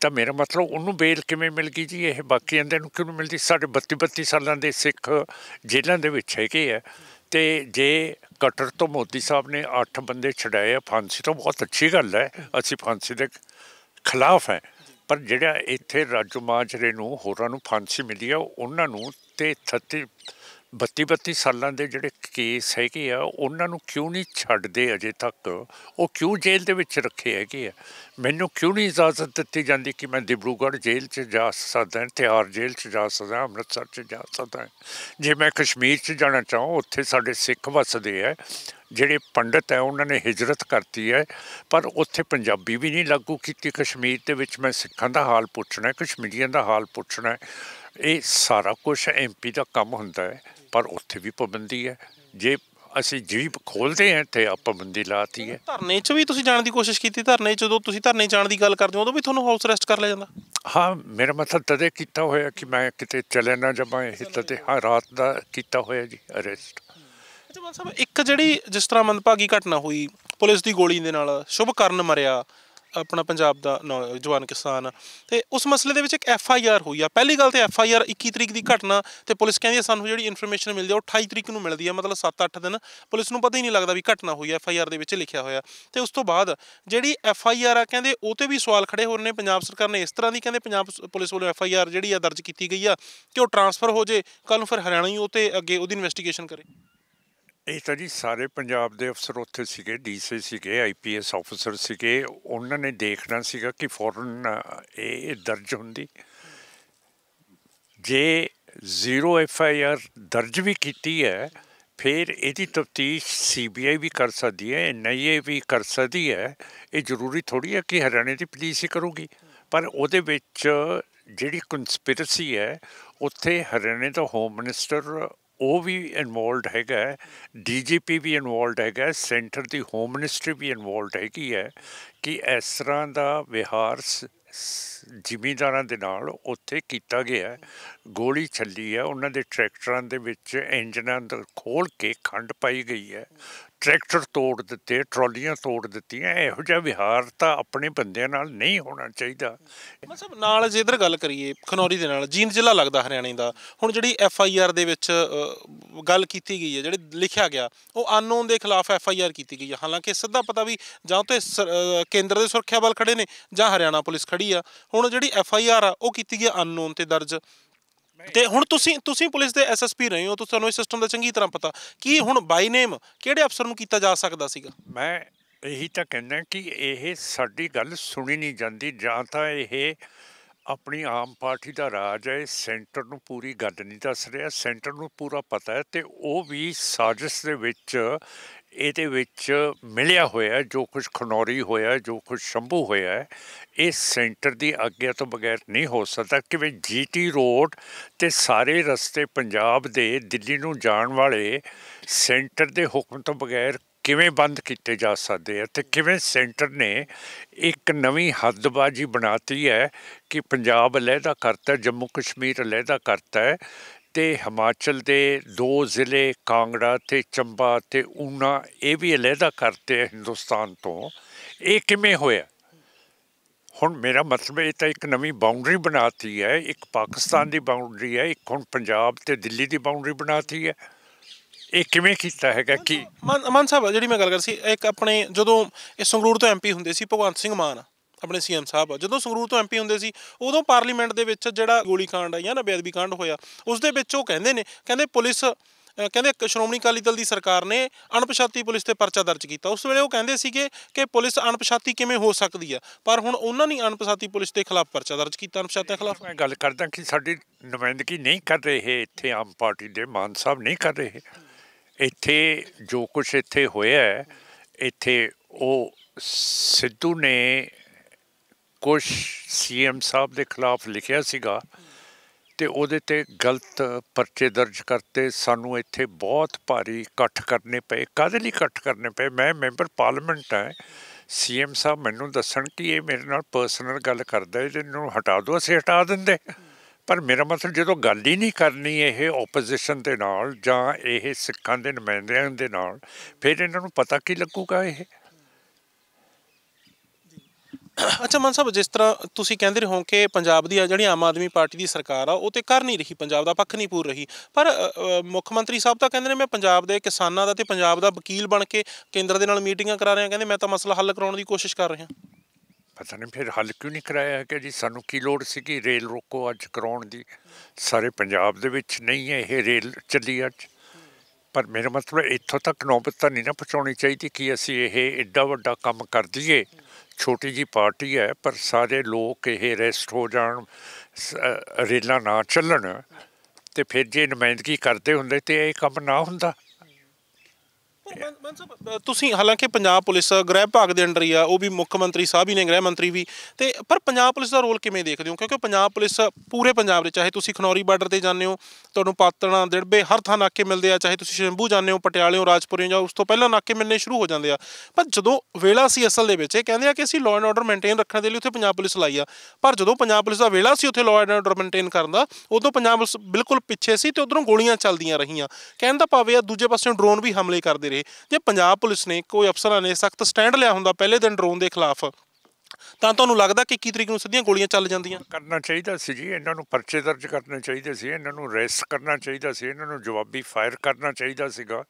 ਤਾਂ ਮੇਰਾ ਮਤਲਬ ਉਹਨੂੰ ਬੇਲ ਕਿਵੇਂ ਮਿਲ ਗਈ ਜੀ ਇਹ ਬਾਕੀ ਅੰਦਰ ਨੂੰ ਕਿਉਂ ਮਿਲਦੀ ਸਾਡੇ 32 32 ਸਾਲਾਂ ਦੇ ਸਿੱਖ ਜੇਲ੍ਹਾਂ ਦੇ ਵਿੱਚ ਹੈਗੇ ਆ ਤੇ ਜੇ ਕਟਰ ਤੋਂ ਮੋਦੀ ਸਾਹਿਬ ਨੇ 8 ਬੰਦੇ ਛਡਾਏ ਆ ਫਾਂਸੀ ਤੋਂ ਬਹੁਤ ਅੱਛੀ ਗੱਲ ਹੈ ਅਸੀਂ ਫਾਂਸੀ ਦੇ ਖਿਲਾਫ ਹੈ ਪਰ ਜਿਹੜਾ ਇੱਥੇ ਰਾਜੂ ਮਾਜਰੇ ਨੂੰ ਹੋਰਾਂ ਨੂੰ ਫਾਂਸੀ ਮਿਲੀ ਆ ਉਹਨਾਂ ਨੂੰ ਤੇ 32-32 ਸਾਲਾਂ ਦੇ ਜਿਹੜੇ ਕੇਸ ਹੈਗੇ ਆ ਉਹਨਾਂ ਨੂੰ ਕਿਉਂ ਨਹੀਂ ਛੱਡਦੇ ਅਜੇ ਤੱਕ ਉਹ ਕਿਉਂ ਜੇਲ੍ਹ ਦੇ ਵਿੱਚ ਰੱਖੇ ਹੈਗੇ ਆ ਮੈਨੂੰ ਕਿਉਂ ਨਹੀਂ ਇਜਾਜ਼ਤ ਦਿੱਤੀ ਜਾਂਦੀ ਕਿ ਮੈਂ ਦਿਬਰੂਗੜ ਜੇਲ੍ਹ 'ਚ ਜਾ ਸਕਦਾ ਤਿਹਾਰ ਜੇਲ੍ਹ 'ਚ ਜਾ ਸਕਦਾ ਅੰਮ੍ਰਿਤਸਰ 'ਚ ਜਾ ਸਕਦਾ ਜੇ ਮੈਂ ਕਸ਼ਮੀਰ 'ਚ ਜਾਣਾ ਚਾਹਾਂ ਉੱਥੇ ਸਾਡੇ ਸਿੱਖ ਵਸਦੇ ਆ ਜਿਹੜੇ ਪੰਡਤ ਹੈ ਉਹਨਾਂ ਨੇ ਹਿਜਰਤ ਕਰਤੀ ਹੈ ਪਰ ਉੱਥੇ ਪੰਜਾਬੀ ਵੀ ਨਹੀਂ ਲਾਗੂ ਕੀਤੀ ਕਸ਼ਮੀਰ ਦੇ ਵਿੱਚ ਮੈਂ ਸਿੱਖਾਂ ਦਾ ਹਾਲ ਪੁੱਛਣਾ ਕਸ਼ਮੀਰੀਆਂ ਦਾ ਹਾਲ ਪੁੱਛਣਾ ਇਹ ਸਾਰਾ ਕੁਝ ਐਮਪੀ ਦਾ ਕੰਮ ਹੁੰਦਾ ਹੈ ਪਰ ਉੱਥੇ ਵੀ ਪਾਬੰਦੀ ਹੈ ਜੇ ਅਸੀਂ ਜੀਪ ਖੋਲਦੇ ਹਾਂ ਤੇ ਆ ਪਾਬੰਦੀ ਲਾਤੀ ਹੈ ਧਰਨੇ 'ਚ ਵੀ ਤੁਸੀਂ ਜਾਣ ਦੀ ਕੋਸ਼ਿਸ਼ ਕੀਤੀ ਧਰਨੇ 'ਚ ਜਦੋਂ ਤੁਸੀਂ ਧਰਨੇ ਜਾਣ ਦੀ ਗੱਲ ਕਰਦੇ ਹੋ ਉਦੋਂ ਵੀ ਤੁਹਾਨੂੰ ਹਾਊਸ ਅਰੈਸਟ ਕਰ ਲਿਆ ਜਾਂਦਾ ਹਾਂ ਮੇਰਾ ਮਤਲਬ ਤਦੇ ਕੀਤਾ ਹੋਇਆ ਕਿ ਮੈਂ ਕਿਤੇ ਚਲੇ ਨਾ ਜਾਵਾਂ ਇਹ ਤਦੇ ਹਾਂ ਰਾਤ ਦਾ ਕੀਤਾ ਹੋਇਆ ਜੀ ਅਰੈਸਟ ਅੱਛਾ ਮਨ ਸਾਹਿਬ ਇੱਕ ਜਿਹੜੀ ਜਿਸ ਤਰ੍ਹਾਂ ਮੰਦਭਾਗੀ ਘਟਨਾ ਹੋਈ ਪੁਲਿਸ ਦੀ ਗੋਲੀ ਦੇ ਨਾਲ ਸ਼ੁਭਕਰਨ ਮਰਿਆ ਆਪਣਾ ਪੰਜਾਬ ਦਾ ਨੌਜਵਾਨ ਕਿਸਾਨ ਤੇ ਉਸ ਮਸਲੇ ਦੇ ਵਿੱਚ ਇੱਕ ਐਫ ਆਈ ਆਰ ਹੋਈ ਆ ਪਹਿਲੀ ਗੱਲ ਤੇ ਐਫ ਆਈ ਆਰ 21 ਤਰੀਕ ਦੀ ਘਟਨਾ ਤੇ ਪੁਲਿਸ ਕਹਿੰਦੀ ਹੈ ਸਾਨੂੰ ਜਿਹੜੀ ਇਨਫੋਰਮੇਸ਼ਨ ਮਿਲਦੀ ਹੈ ਉਹ 28 ਤਰੀਕ ਨੂੰ ਮਿਲਦੀ ਹੈ ਮਤਲਬ 7-8 ਦਿਨ ਪੁਲਿਸ ਨੂੰ ਪਤਾ ਹੀ ਨਹੀਂ ਲੱਗਦਾ ਵੀ ਘਟਨਾ ਹੋਈ ਹੈ ਐਫ ਆਈ ਆਰ ਦੇ ਵਿੱਚ ਲਿਖਿਆ ਹੋਇਆ ਤੇ ਉਸ ਤੋਂ ਬਾਅਦ ਜਿਹੜੀ ਐਫ ਆਈ ਆਰ ਆ ਕਹਿੰਦੇ ਉਹ ਤੇ ਵੀ ਸਵਾਲ ਖੜੇ ਹੋ ਰਹੇ ਨੇ ਪੰਜਾਬ ਸਰਕਾਰ ਨੇ ਇਸ ਤਰ੍ਹਾਂ ਦੀ ਕਹਿੰਦੇ ਪੰਜਾਬ ਪੁਲਿਸ ਵੱਲੋਂ ਐਫ ਆਈ ਆਰ ਜਿਹੜੀ ਆ ਦਰਜ ਕੀਤੀ ਗਈ ਆ ਕਿ ਉਹ ਟ੍ਰਾਂਸਫਰ ਹੋ ਜੇ ਕੱਲ ਨੂੰ ਫਿਰ ਹਰਿਆਣਾ ਹੀ ਉਹ ਤੇ ਅੱਗੇ ਉਹਦੀ ਇਨਵੈਸਟੀਗੇਸ਼ਨ ਕਰੇ ਇਹ ਤਾਂ ਜੀ ਸਾਰੇ ਪੰਜਾਬ ਦੇ ਅਫਸਰ ਉੱਥੇ ਸੀਗੇ ਡੀਸੀ ਸੀਗੇ ਆਈਪੀਐਸ ਅਫਸਰ ਸੀਗੇ ਉਹਨਾਂ ਨੇ ਦੇਖਣਾ ਸੀਗਾ ਕਿ ਫੌਰਨ ਇਹ ਦਰਜ ਹੁੰਦੀ ਜੇ ਜ਼ੀਰੋ ਐਫਆਈਆਰ ਦਰਜ ਵੀ ਕੀਤੀ ਹੈ ਫਿਰ ਇਹਦੀ ਤਫਤੀਸ਼ ਸੀਬੀਆਈ ਵੀ ਕਰ ਸਕਦੀ ਹੈ ਐਨਆਈਏ ਵੀ ਕਰ ਸਕਦੀ ਹੈ ਇਹ ਜ਼ਰੂਰੀ ਥੋੜੀ ਹੈ ਕਿ ਹਰਿਆਣੇ ਦੀ ਪੁਲਿਸ ਹੀ ਕਰੂਗੀ ਪਰ ਉਹਦੇ ਵਿੱਚ ਜਿਹੜੀ ਕਨਸਪੀਰੇਸੀ ਹੈ ਉੱਥੇ ਹਰਿਆਣੇ ਦਾ ਹੋਮ ਮਿਨਿਸਟਰ ਉਹ ਵੀ ਇਨਵੋਲਡ ਹੈਗਾ ਡੀਜੀਪੀ ਵੀ ਇਨਵੋਲਡ ਹੈਗਾ ਸੈਂਟਰ ਦੀ ਹੋਮ ਮਿਨਿਸਟਰੀ ਵੀ ਇਨਵੋਲਡ ਹੈਗੀ ਹੈ ਕਿ ਇਸ ਤਰ੍ਹਾਂ ਦਾ ਵਿਹਾਰ ਜ਼ਿਮੀਦਾਰਾਂ ਦੇ ਨਾਲ ਉੱਥੇ ਕੀਤਾ ਗਿਆ ਗੋਲੀ ਛੱਲੀ ਹੈ ਉਹਨਾਂ ਦੇ ਟਰੈਕਟਰਾਂ ਦੇ ਵਿੱਚ ਇੰਜਨਾਂ ਦਾ ਖੋਲ ਕੇ ਖੰਡ ਪਾਈ ਗਈ ਹੈ ਟਰੈਕਟਰ ਤੋੜ ਦਿੱਤੇ ਟਰਾਲੀਆਂ ਤੋੜ ਦਿੱਤੀਆਂ ਇਹੋ ਜਿਹਾ ਵਿਹਾਰ ਤਾਂ ਆਪਣੇ ਬੰਦਿਆਂ ਨਾਲ ਨਹੀਂ ਹੋਣਾ ਚਾਹੀਦਾ ਮਤਲਬ ਨਾਲ ਜੇ ਇਧਰ ਗੱਲ ਕਰੀਏ ਖਨੌਰੀ ਦੇ ਨਾਲ ਜੀਂਦ ਜ਼ਿਲ੍ਹਾ ਲੱਗਦਾ ਹਰਿਆਣੇ ਦਾ ਹੁਣ ਜਿਹੜੀ ਐਫ ਆਈ ਆਰ ਦੇ ਵਿੱਚ ਗੱਲ ਕੀਤੀ ਗਈ ਹੈ ਜਿਹੜੇ ਲਿਖਿਆ ਗਿਆ ਉਹ ਅਨਨੋਨ ਦੇ ਖਿਲਾਫ ਐਫ ਆਈ ਆਰ ਕੀਤੀ ਗਈ ਹੈ ਹਾਲਾਂਕਿ ਸਿੱਧਾ ਪਤਾ ਵੀ ਜਾਂ ਤੇ ਕੇਂਦਰ ਦੇ ਸੁਰੱਖਿਆ ਬਲ ਖੜੇ ਨੇ ਜਾਂ ਹਰਿਆਣਾ ਪੁਲਿਸ ਖੜੀ ਆ ਹੁਣ ਜਿਹੜੀ ਐਫ ਆਈ ਆਰ ਆ ਉਹ ਕੀਤੀ ਗਈ ਅਨਨੋਨ ਤੇ ਦਰਜ ਤੇ ਹੁਣ ਤੁਸੀਂ ਤੁਸੀਂ ਪੁਲਿਸ ਦੇ ਐਸਐਸਪੀ ਰਹੇ ਹੋ ਤੁਹਾਨੂੰ ਇਸ ਸਿਸਟਮ ਦਾ ਚੰਗੀ ਤਰ੍ਹਾਂ ਪਤਾ ਕੀ ਹੁਣ ਬਾਈ ਨੇਮ ਕਿਹੜੇ ਅਫਸਰ ਨੂੰ ਕੀਤਾ ਜਾ ਸਕਦਾ ਸੀਗਾ ਮੈਂ ਇਹੀ ਤਾਂ ਕਹਿੰਦਾ ਕਿ ਇਹ ਸਾਡੀ ਗੱਲ ਸੁਣੀ ਨਹੀਂ ਜਾਂਦੀ ਜਾਂ ਤਾਂ ਇਹ ਆਪਣੀ ਆਮ ਪਾਰਟੀ ਦਾ ਰਾਜ ਹੈ ਸੈਂਟਰ ਨੂੰ ਪੂਰੀ ਗੱਲ ਨਹੀਂ ਦੱਸ ਰਿਹਾ ਸੈਂਟਰ ਨੂੰ ਪੂਰਾ ਪਤਾ ਹੈ ਤੇ ਉਹ ਵੀ ਸਾਜ਼ਿਸ਼ ਦੇ ਵਿੱਚ ਇਹਦੇ ਵਿੱਚ ਮਿਲਿਆ ਹੋਇਆ ਜੋ ਕੁਝ ਖਨੌਰੀ ਹੋਇਆ ਜੋ ਕੁਝ ਸ਼ੰਭੂ ਹੋਇਆ ਇਹ ਸੈਂਟਰ ਦੀ ਆਗਿਆ ਤੋਂ ਬਗੈਰ ਨਹੀਂ ਹੋ ਸਕਦਾ ਕਿਵੇਂ ਜੀਟੀ ਰੋਡ ਤੇ ਸਾਰੇ ਰਸਤੇ ਪੰਜਾਬ ਦੇ ਦਿੱਲੀ ਨੂੰ ਜਾਣ ਵਾਲੇ ਸੈਂਟਰ ਦੇ ਹੁਕਮ ਤੋਂ ਬਗੈਰ ਕਿਵੇਂ ਬੰਦ ਕੀਤੇ ਜਾ ਸਕਦੇ ਆ ਤੇ ਕਿਵੇਂ ਸੈਂਟਰ ਨੇ ਇੱਕ ਨਵੀਂ ਹੱਦਬਾਜੀ ਬਣਾਤੀ ਹੈ ਕਿ ਪੰਜਾਬ ਅਲੱਗਾ ਕਰਤਾ ਜੰਮੂ ਕਸ਼ਮੀਰ ਅਲੱਗਾ ਕਰਤਾ ਹੈ ਤੇ ਹਿਮਾਚਲ ਦੇ ਦੋ ਜ਼ਿਲ੍ਹੇ ਕਾਂਗੜਾ ਤੇ ਚੰਬਾ ਤੇ ਉਨਾ ਇਹ ਵੀ ਅਲੱਗਾ ਕਰਤੇ ਹਿੰਦੁਸਤਾਨ ਤੋਂ ਇਹ ਕਿਵੇਂ ਹੋਇਆ ਹੁਣ ਮੇਰਾ ਮਤਲਬ ਇਹ ਤਾਂ ਇੱਕ ਨਵੀਂ ਬਾਉਂਡਰੀ ਬਣਾਤੀ ਹੈ ਇੱਕ ਪਾਕਿਸਤਾਨ ਦੀ ਬਾਉਂਡਰੀ ਹੈ ਇੱਕ ਹੁਣ ਪੰਜਾਬ ਤੇ ਦਿੱਲੀ ਦੀ ਬਾਉਂਡਰੀ ਬਣਾਤੀ ਹੈ ਇਹ ਕਿਵੇਂ ਕੀਤਾ ਹੈਗਾ ਕਿ ਮਾਨ ਸਾਹਿਬ ਜਿਹੜੀ ਮੈਂ ਗੱਲ ਕਰ ਸੀ ਇੱਕ ਆਪਣੇ ਜਦੋਂ ਇਹ ਸੰਗਰੂਰ ਤੋਂ ਐਮਪੀ ਹੁੰਦੇ ਸੀ ਭਗਵੰਤ ਸਿੰਘ ਮਾਨ ਆਪਣੇ ਸੀਐਮ ਸਾਹਿਬ ਜਦੋਂ ਸੰਗਰੂਰ ਤੋਂ ਐਮਪੀ ਹੁੰਦੇ ਸੀ ਉਦੋਂ ਪਾਰਲੀਮੈਂਟ ਦੇ ਵਿੱਚ ਜਿਹੜਾ ਗੋਲੀकांड ਆ ਜਾਂ ਨਾ ਬੇਅਦਬੀ ਕਾਂਡ ਹੋਇਆ ਉਸ ਦੇ ਵਿੱਚ ਉਹ ਕਹਿੰਦੇ ਨੇ ਕਹਿੰਦੇ ਪੁਲਿਸ ਕਹਿੰਦੇ ਸ਼੍ਰੋਮਣੀ ਅਕਾਲੀ ਦਲ ਦੀ ਸਰਕਾਰ ਨੇ ਅਣਪਛਾਤੀ ਪੁਲਿਸ ਤੇ ਪਰਚਾ ਦਰਜ ਕੀਤਾ ਉਸ ਵੇਲੇ ਉਹ ਕਹਿੰਦੇ ਸੀਗੇ ਕਿ ਪੁਲਿਸ ਅਣਪਛਾਤੀ ਕਿਵੇਂ ਹੋ ਸਕਦੀ ਆ ਪਰ ਹੁਣ ਉਹਨਾਂ ਨੇ ਅਣਪਛਾਤੀ ਪੁਲਿਸ ਦੇ ਖਿਲਾਫ ਪਰਚਾ ਦਰਜ ਕੀਤਾ ਅਣਪਛਾਤੇ ਖਿਲਾਫ ਮੈਂ ਗੱਲ ਕਰਦਾ ਕਿ ਸਾਡੀ ਨੁਮਾਇੰਦਗੀ ਨਹੀਂ ਕਰ ਰਹੇ ਇੱਥੇ ਆਮ ਪਾਰਟੀ ਦੇ ਮਾਨ ਸਾਹਿਬ ਨਹੀਂ ਕਰ ਰਹੇ ਇੱਥੇ ਜੋ ਕੁਝ ਇੱਥੇ ਹੋਇਆ ਇੱਥੇ ਉਹ ਸਿੱਧੂ ਨੇ ਕੁਝ ਸੀਐਮ ਸਾਹਿਬ ਦੇ ਖਿਲਾਫ ਲਿਖਿਆ ਸੀਗਾ ਤੇ ਉਹਦੇ ਤੇ ਗਲਤ ਪਰਚੇ ਦਰਜ ਕਰਤੇ ਸਾਨੂੰ ਇੱਥੇ ਬਹੁਤ ਭਾਰੀ ਇਕੱਠ ਕਰਨੇ ਪਏ ਕਾਦੇ ਲਈ ਇਕੱਠ ਕਰਨੇ ਪਏ ਮੈਂ ਮੈਂਬਰ ਪਾਰਲੀਮੈਂਟ ਹਾਂ ਸੀਐਮ ਸਾਹਿਬ ਮੈਨੂੰ ਦੱਸਣ ਕਿ ਇਹ ਮੇਰੇ ਨਾਲ ਪਰਸਨਲ ਗੱਲ ਕਰਦਾ ਹੈ ਇਹਨੂੰ ਹਟਾ ਦਿਓ ਅਸੀਂ ਹਟਾ ਦਿੰਦੇ ਪਰ ਮੇਰਾ ਮਤਲਬ ਜਦੋਂ ਗੱਲ ਹੀ ਨਹੀਂ ਕਰਨੀ ਇਹ ਆਪੋਜੀਸ਼ਨ ਦੇ ਨਾਲ ਜਾਂ ਇਹ ਸਿੱਖਾਂ ਦੇ ਨੁਮਾਇੰਦਿਆਂ ਦੇ ਨਾਲ ਫਿਰ ਇਹਨਾਂ ਨੂੰ ਪਤਾ ਕੀ ਲੱਗੂਗਾ ਇਹ ਅੱਛਾ ਮਨ ਸਾਹਿਬ ਜਿਸ ਤਰ੍ਹਾਂ ਤੁਸੀਂ ਕਹਿੰਦੇ ਹੋ ਕਿ ਪੰਜਾਬ ਦੀ ਜਿਹੜੀ ਆਮ ਆਦਮੀ ਪਾਰਟੀ ਦੀ ਸਰਕਾਰ ਆ ਉਹ ਤੇ ਕਰ ਨਹੀਂ ਰਹੀ ਪੰਜਾਬ ਦਾ ਪੱਖ ਨਹੀਂ ਪੂਰ ਰਹੀ ਪਰ ਮੁੱਖ ਮੰਤਰੀ ਸਾਹਿਬ ਤਾਂ ਕਹਿੰਦੇ ਨੇ ਮੈਂ ਪੰਜਾਬ ਦੇ ਕਿਸਾਨਾਂ ਦਾ ਤੇ ਪੰਜਾਬ ਦਾ ਵਕੀਲ ਬਣ ਕੇ ਕੇਂਦਰ ਦੇ ਨਾਲ ਮੀਟਿੰਗਾਂ ਕਰਾ ਰਿਹਾ ਕਹਿੰਦੇ ਮੈਂ ਤਾਂ ਮਸਲਾ ਹੱਲ ਕਰਾਉਣ ਦੀ ਕੋਸ਼ਿਸ਼ ਕਰ ਰਿਹਾ ਪਤਾ ਨਹੀਂ ਫਿਰ ਹੱਲ ਕਿਉਂ ਨਹੀਂ ਕਰਾਇਆ ਕਿ ਜੀ ਸਾਨੂੰ ਕੀ ਲੋੜ ਸੀ ਕਿ ਰੇਲ ਰੋਕੋ ਅੱਜ ਕਰਾਉਣ ਦੀ ਸਾਰੇ ਪੰਜਾਬ ਦੇ ਵਿੱਚ ਨਹੀਂ ਹੈ ਇਹ ਰੇਲ ਚੱਲੀ ਅੱਜ ਪਰ ਮੇਰਾ ਮਤਲਬ ਇੱਥੋਂ ਤੱਕ ਨੌਬਤ ਤਾਂ ਨਹੀਂ ਨਾ ਪਹੁੰਚਾਉਣੀ ਚਾਹੀਦੀ ਕਿ ਅਸੀਂ ਇਹ ਐਡਾ ਵੱਡਾ ਕੰਮ ਕਰ ਦਈਏ ਛੋਟੀ ਜੀ ਪਾਰਟੀ ਹੈ ਪਰ ਸਾਰੇ ਲੋਕ ਇਹ ਰੈਸਟ ਹੋ ਜਾਣ ਰੇਲਾ ਨਾ ਚੱਲਣ ਤੇ ਫਿਰ ਜੇ ਨਮਾਇੰਦਗੀ ਕਰਦੇ ਹੁੰਦੇ ਤੇ ਇਹ ਕੰਮ ਨਾ ਹੁੰਦਾ ਤੁਸੀਂ ਹਾਲਾਂਕਿ ਪੰਜਾਬ ਪੁਲਿਸ ਗ੍ਰਹਿ ਭਾਗ ਦੇ ਅੰਡਰ ਹੀ ਆ ਉਹ ਵੀ ਮੁੱਖ ਮੰਤਰੀ ਸਾਹਿਬ ਹੀ ਨੇ ਗ੍ਰਹਿ ਮੰਤਰੀ ਵੀ ਤੇ ਪਰ ਪੰਜਾਬ ਪੁਲਿਸ ਦਾ ਰੋਲ ਕਿਵੇਂ ਦੇਖਦੇ ਹੋ ਕਿਉਂਕਿ ਪੰਜਾਬ ਪੁਲਿਸ ਪੂਰੇ ਪੰਜਾਬ ਦੇ ਚਾਹੇ ਤੁਸੀਂ ਖਨੌਰੀ ਬਾਰਡਰ ਤੇ ਜਾਂਦੇ ਹੋ ਤੁਹਾਨੂੰ ਪਾਤਣਾ ਦਿੜਬੇ ਹਰ ਥਾਂ ਨਾਕੇ ਮਿਲਦੇ ਆ ਚਾਹੇ ਤੁਸੀਂ ਸ਼ੰਭੂ ਜਾਂਦੇ ਹੋ ਹੋ ਰਾਜਪੁਰੇ ਜਾਂ ਉਸ ਤੋਂ ਪਹਿਲਾਂ ਨਾਕੇ ਮਿਲਨੇ ਸ਼ੁਰੂ ਹੋ ਜਾਂਦੇ ਆ ਪਰ ਜਦੋਂ ਵੇਲਾ ਸੀ ਅਸਲ ਦੇ ਵਿੱਚ ਇਹ ਕਹਿੰਦੇ ਆ ਕਿ ਅਸੀਂ ਲਾਅ ਐਂਡ ਆਰਡਰ ਮੇਨਟੇਨ ਰੱਖਣ ਦੇ ਲਈ ਉੱਥੇ ਪੰਜਾਬ ਪੁਲਿਸ ਲਾਈ ਆ ਪਰ ਜਦੋਂ ਪੰਜਾਬ ਪੁਲਿਸ ਦਾ ਵੇਲਾ ਸੀ ਉੱਥੇ ਲਾਅ ਐਂਡ ਆਰਡਰ ਮੇਨਟੇਨ ਕਰਨ ਦਾ ਉਦੋਂ ਪੰਜਾਬ ਪੁਲਿਸ ਬਿਲਕੁਲ ਪਿੱਛੇ ਸੀ ਤੇ ਉਧਰੋਂ ਗੋਲੀਆਂ ਚੱਲਦੀਆਂ ਰਹੀਆਂ ਕਹਿਣ ਦਾ ਆ ਦੂਜੇ ਪਾਸੇ ਡਰੋਨ ਵੀ ਹਮਲੇ ਕਰਦੇ ਰਹੇ ਹੁੰਦੇ ਜੇ ਪੰਜਾਬ ਪੁਲਿਸ ਨੇ ਕੋਈ ਅਫਸਰਾਂ ਨੇ ਸਖਤ ਸਟੈਂਡ ਲਿਆ ਹੁੰਦਾ ਪਹਿਲੇ ਦਿਨ ਡਰੋਨ ਦੇ ਖਿਲਾਫ ਤਾਂ ਤੁਹਾਨੂੰ ਲੱਗਦਾ ਕਿ ਕੀ ਤਰੀਕ ਨੂੰ ਸਿੱਧੀਆਂ ਗੋਲੀਆਂ ਚੱਲ ਜਾਂਦੀਆਂ ਕਰਨਾ ਚਾਹੀਦਾ ਸੀ ਜੀ ਇਹਨਾਂ ਨੂੰ ਪਰਚੇ ਦਰਜ ਕਰਨੇ ਚਾਹੀਦੇ ਸੀ ਇਹਨਾਂ ਨੂੰ ਰੈਸ ਕਰਨਾ ਚਾਹੀਦਾ ਸੀ ਇਹਨਾਂ ਨੂੰ ਜਵਾਬੀ ਫਾਇਰ ਕਰਨਾ ਚਾਹੀਦਾ ਸੀਗਾ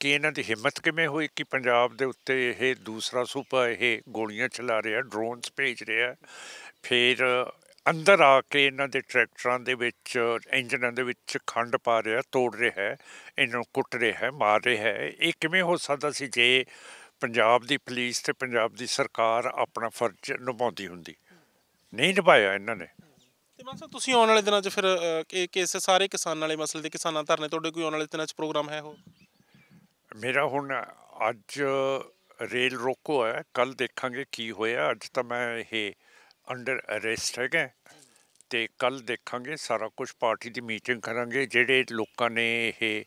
ਕਿ ਇਹਨਾਂ ਦੀ ਹਿੰਮਤ ਕਿਵੇਂ ਹੋਈ ਕਿ ਪੰਜਾਬ ਦੇ ਉੱਤੇ ਇਹ ਦੂਸਰਾ ਸੂਪਾ ਇਹ ਗੋਲੀਆਂ ਚਲਾ ਰਿਹਾ ਡਰੋਨਸ ਭੇਜ ਰਿਹਾ ਫਿਰ ਅੰਦਰ ਆ ਕੇ ਇਹਨਾਂ ਦੇ ਟਰੈਕਟਰਾਂ ਦੇ ਵਿੱਚ ਇੰਜਨਾਂ ਦੇ ਵਿੱਚ ਖੰਡ ਪਾ ਰਿਹਾ ਤੋੜ ਰਿਹਾ ਹੈ ਇਹਨਾਂ ਨੂੰ ਕੁੱਟ ਰਿਹਾ ਹੈ ਮਾਰ ਰਿਹਾ ਹੈ ਇਹ ਕਿਵੇਂ ਹੋ ਸਕਦਾ ਸੀ ਜੇ ਪੰਜਾਬ ਦੀ ਪੁਲਿਸ ਤੇ ਪੰਜਾਬ ਦੀ ਸਰਕਾਰ ਆਪਣਾ ਫਰਜ਼ ਨਿਭਾਉਂਦੀ ਹੁੰਦੀ ਨਹੀਂ ਨਿਭਾਇਆ ਇਹਨਾਂ ਨੇ ਤੇ ਮਾਨਸਾ ਤੁਸੀਂ ਆਉਣ ਵਾਲੇ ਦਿਨਾਂ 'ਚ ਫਿਰ ਇਹ ਕੇਸ ਸਾਰੇ ਕਿਸਾਨਾਂ ਵਾਲੇ ਮਸਲੇ ਦੇ ਕਿਸਾਨਾਂ ਧਰਨੇ ਤੁਹਾਡੇ ਕੋਈ ਆਉਣ ਵਾਲੇ ਦਿਨਾਂ 'ਚ ਪ੍ਰੋਗਰਾਮ ਹੈ ਉਹ ਮੇਰਾ ਹੁਣ ਅੱਜ ਰੇਲ ਰੋਕੋ ਹੈ ਕੱਲ ਦੇਖਾਂਗੇ ਕੀ ਹੋਇਆ ਅੱਜ ਤਾਂ ਮੈਂ ਇਹ ਅੰਡਰ ਅਰੈਸਟ ਹੈਗਾ ਤੇ ਕੱਲ ਦੇਖਾਂਗੇ ਸਾਰਾ ਕੁਝ ਪਾਰਟੀ ਦੀ ਮੀਟਿੰਗ ਕਰਾਂਗੇ ਜਿਹੜੇ ਲੋਕਾਂ ਨੇ ਇਹ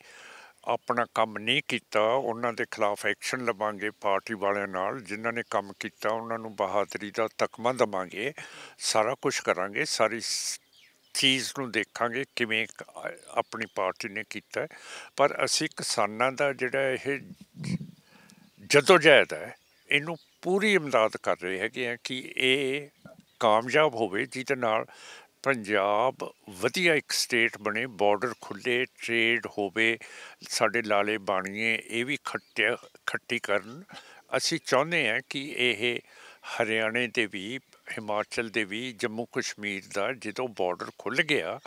ਆਪਣਾ ਕੰਮ ਨਹੀਂ ਕੀਤਾ ਉਹਨਾਂ ਦੇ ਖਿਲਾਫ ਐਕਸ਼ਨ ਲਵਾਂਗੇ ਪਾਰਟੀ ਵਾਲਿਆਂ ਨਾਲ ਜਿਨ੍ਹਾਂ ਨੇ ਕੰਮ ਕੀਤਾ ਉਹਨਾਂ ਨੂੰ ਬਹਾਦਰੀ ਦਾ ਤਕਮਾ ਦਵਾਂਗੇ ਸਾਰਾ ਕੁਝ ਕਰਾਂਗੇ ਸਾਰੀ ਚੀਜ਼ ਨੂੰ ਦੇਖਾਂਗੇ ਕਿਵੇਂ ਆਪਣੀ ਪਾਰਟੀ ਨੇ ਕੀਤਾ ਪਰ ਅਸੀਂ ਕਿਸਾਨਾਂ ਦਾ ਜਿਹੜਾ ਇਹ ਜਦੋਜਹਿਦ ਹੈ ਇਹਨੂੰ ਪੂਰੀ ਇਮਦਾਦ ਕਰ ਰਹੇ ਹੈਗੇ ਆ ਕਿ ਇਹ ਕਾਮਯਾਬ ਹੋਵੇ ਜਿਹਦੇ ਨਾਲ ਪੰਜਾਬ ਵਧੀਆ ਇੱਕ ਸਟੇਟ ਬਣੇ ਬਾਰਡਰ ਖੁੱਲੇ ਟ੍ਰੇਡ ਹੋਵੇ ਸਾਡੇ ਲਾਲੇ ਬਾਣੀਏ ਇਹ ਵੀ ਖੱਟੇ ਖੱਟੀ ਕਰਨ ਅਸੀਂ ਚਾਹੁੰਦੇ ਹਾਂ ਕਿ ਇਹ ਹਰਿਆਣੇ ਦੇ ਵੀ ਹਿਮਾਚਲ ਦੇ ਵੀ ਜੰਮੂ ਕਸ਼ਮੀਰ ਦਾ ਜਦੋਂ ਬਾਰਡਰ ਖੁੱਲ ਗਿਆ